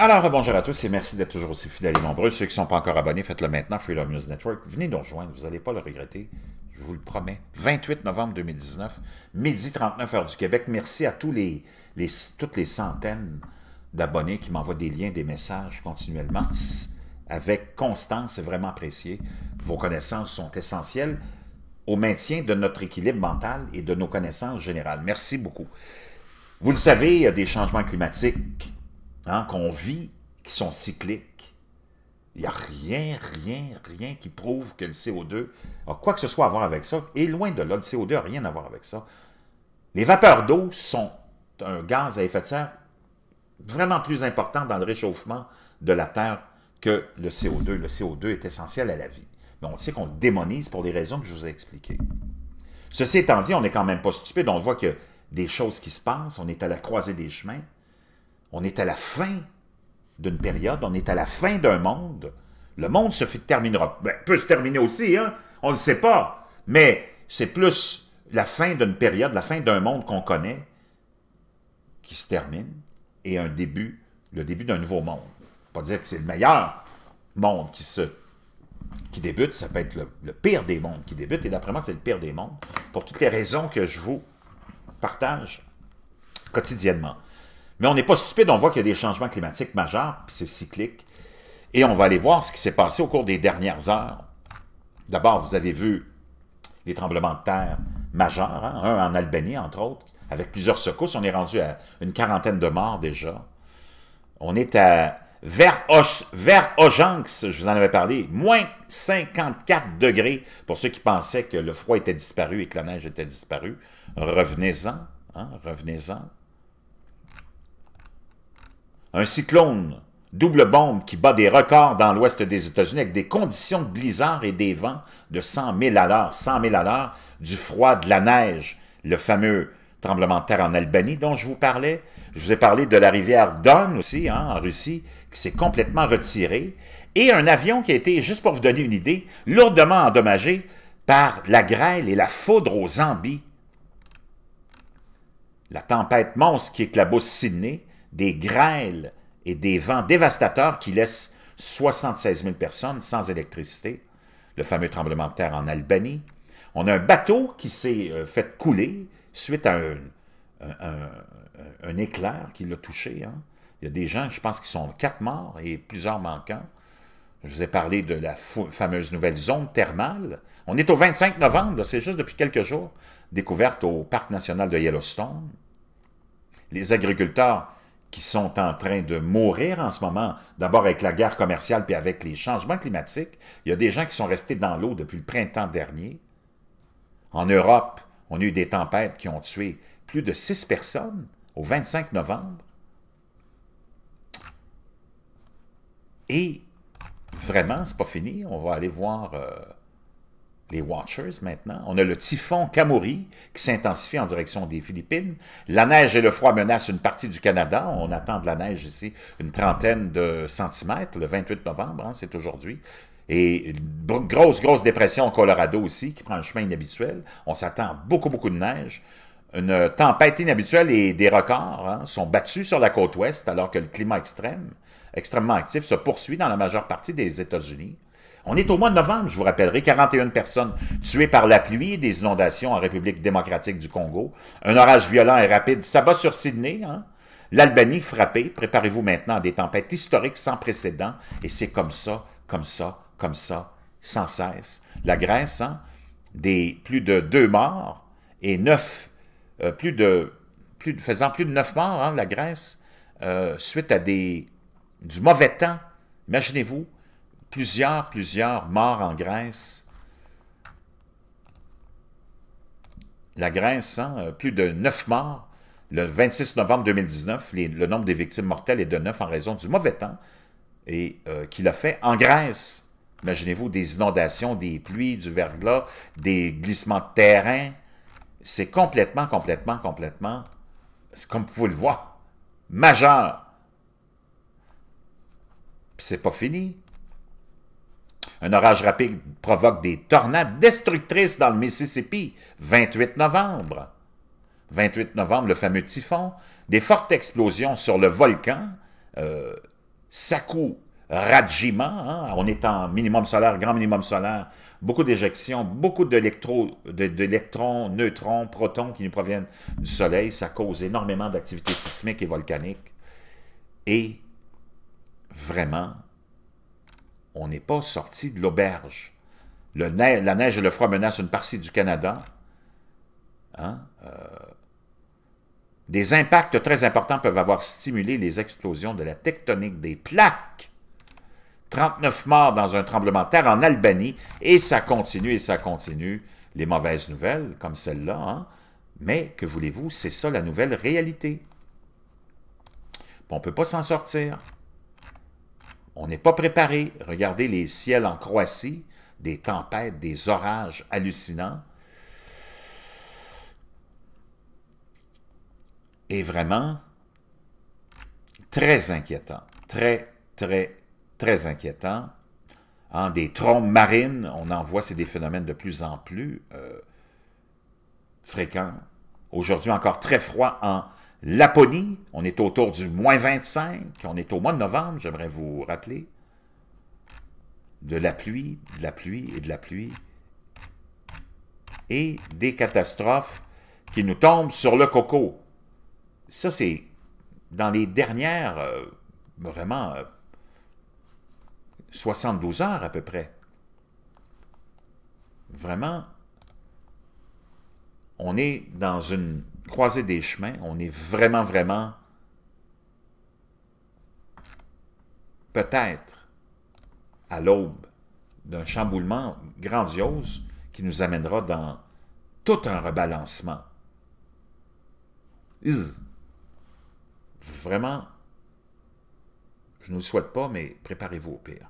Alors, bonjour à tous et merci d'être toujours aussi fidèles et nombreux. Ceux qui ne sont pas encore abonnés, faites-le maintenant, Freedom News Network. Venez nous rejoindre, vous n'allez pas le regretter, je vous le promets. 28 novembre 2019, midi 39 heures du Québec. Merci à tous toutes les centaines d'abonnés qui m'envoient des liens, des messages continuellement avec constance, c'est vraiment apprécié. Vos connaissances sont essentielles au maintien de notre équilibre mental et de nos connaissances générales. Merci beaucoup. Vous le savez, il y a des changements climatiques Hein, qu'on vit, qui sont cycliques. Il n'y a rien, rien, rien qui prouve que le CO2 a quoi que ce soit à voir avec ça. Et loin de là, le CO2 n'a rien à voir avec ça. Les vapeurs d'eau sont un gaz à effet de serre vraiment plus important dans le réchauffement de la Terre que le CO2. Le CO2 est essentiel à la vie. Mais on sait qu'on le démonise pour les raisons que je vous ai expliquées. Ceci étant dit, on n'est quand même pas stupide. On voit que des choses qui se passent. On est à la croisée des chemins. On est à la fin d'une période, on est à la fin d'un monde. Le monde se terminera. terminer, peut se terminer aussi, hein? on ne le sait pas. Mais c'est plus la fin d'une période, la fin d'un monde qu'on connaît qui se termine et un début, le début d'un nouveau monde. Pas dire que c'est le meilleur monde qui se qui débute, ça peut être le pire des mondes qui débute, et d'après moi, c'est le pire des mondes, pour toutes les raisons que je vous partage quotidiennement. Mais on n'est pas stupide, on voit qu'il y a des changements climatiques majeurs, puis c'est cyclique. Et on va aller voir ce qui s'est passé au cours des dernières heures. D'abord, vous avez vu les tremblements de terre majeurs, hein, un en Albanie, entre autres, avec plusieurs secousses. On est rendu à une quarantaine de morts déjà. On est à vers, vers je vous en avais parlé, moins 54 degrés pour ceux qui pensaient que le froid était disparu et que la neige était disparue. Revenez-en, hein, revenez-en un cyclone, double bombe qui bat des records dans l'ouest des États-Unis avec des conditions de blizzard et des vents de 100 000 à l'heure, 100 000 à l'heure, du froid, de la neige, le fameux tremblement de terre en Albanie dont je vous parlais. Je vous ai parlé de la rivière Don aussi, hein, en Russie, qui s'est complètement retirée. Et un avion qui a été, juste pour vous donner une idée, lourdement endommagé par la grêle et la foudre aux Zambie. La tempête monstre qui éclabousse Sydney, des grêles et des vents dévastateurs qui laissent 76 000 personnes sans électricité, le fameux tremblement de terre en Albanie. On a un bateau qui s'est euh, fait couler suite à un, éclair qui l'a touché. Hein. Il y a des gens, je pense, qu'ils sont quatre morts et plusieurs manquants. Je vous ai parlé de la fameuse nouvelle zone thermale. On est au 25 novembre, c'est juste depuis quelques jours, découverte au Parc national de Yellowstone. Les agriculteurs qui sont en train de mourir en ce moment, d'abord avec la guerre commerciale puis avec les changements climatiques. Il y a des gens qui sont restés dans l'eau depuis le printemps dernier. En Europe, on a eu des tempêtes qui ont tué plus de six personnes au 25 novembre. Et vraiment, c'est pas fini. On va aller voir euh, les Watchers maintenant. On a le typhon Kamori qui s'intensifie en direction des Philippines. La neige et le froid menacent une partie du Canada. On attend de la neige ici une trentaine de centimètres le 28 novembre, hein, c'est aujourd'hui. Et une grosse, grosse dépression au Colorado aussi qui prend un chemin inhabituel. On s'attend beaucoup, beaucoup de neige. Une tempête inhabituelle et des records hein, sont battus sur la côte ouest alors que le climat extrême, extrêmement actif, se poursuit dans la majeure partie des États-Unis. On est au mois de novembre, je vous rappellerai, 41 personnes tuées par la pluie, des inondations en République démocratique du Congo, un orage violent et rapide ça va sur Sydney, hein? l'Albanie frappée, préparez-vous maintenant à des tempêtes historiques sans précédent, et c'est comme ça, comme ça, comme ça, sans cesse. La Grèce, hein? des plus de deux morts et neuf, euh, plus de, plus de, faisant plus de neuf morts, hein, la Grèce, euh, suite à des, du mauvais temps, imaginez-vous, plusieurs, plusieurs morts en Grèce. La Grèce, hein, euh, plus de neuf morts. Le 26 novembre 2019, le nombre des victimes mortelles est de 9 en raison du mauvais temps et euh, qu'il a fait en Grèce. Imaginez-vous des inondations, des pluies, du verglas, des glissements de terrain. C'est complètement, complètement, complètement, comme vous le voyez, majeur. C'est pas fini. Un orage rapide provoque des tornades destructrices dans le Mississippi, 28 novembre. 28 novembre, le fameux typhon, des fortes explosions sur le volcan, euh, Saku hein, on est en minimum solaire, grand minimum solaire, beaucoup d'éjections, beaucoup d'électrons, neutrons, protons qui nous proviennent du Soleil, ça cause énormément d'activités sismiques et volcaniques. Et vraiment, on n'est pas sorti de l'auberge. la neige et le froid menacent une partie du Canada. Hein, euh. des impacts très importants peuvent avoir stimulé les explosions de la tectonique des plaques. 39 morts dans un tremblement de terre en Albanie, et ça continue et ça continue. Les mauvaises nouvelles, comme celle-là, hein. mais que voulez-vous, c'est ça la nouvelle réalité. On ne peut pas s'en sortir. On n'est pas préparé. Regardez les ciels en Croatie, des tempêtes, des orages hallucinants. Et vraiment très inquiétant. Très, très, très inquiétant. En des trombes marines, on en voit, c'est des phénomènes de plus en plus euh, fréquents. Aujourd'hui encore très froid en Laponie, on est autour du moins 25, on est au mois de novembre, j'aimerais vous rappeler. De la pluie, de la pluie et de la pluie. Et des catastrophes qui nous tombent sur le coco. Ça, c'est dans les dernières, euh, vraiment, 72 euh, heures à peu près. Vraiment, on est dans une croiser des chemins. On est vraiment, vraiment peut-être à l'aube d'un chamboulement grandiose qui nous amènera dans tout un rebalancement. Vraiment, je ne le souhaite pas, mais préparez-vous au pire.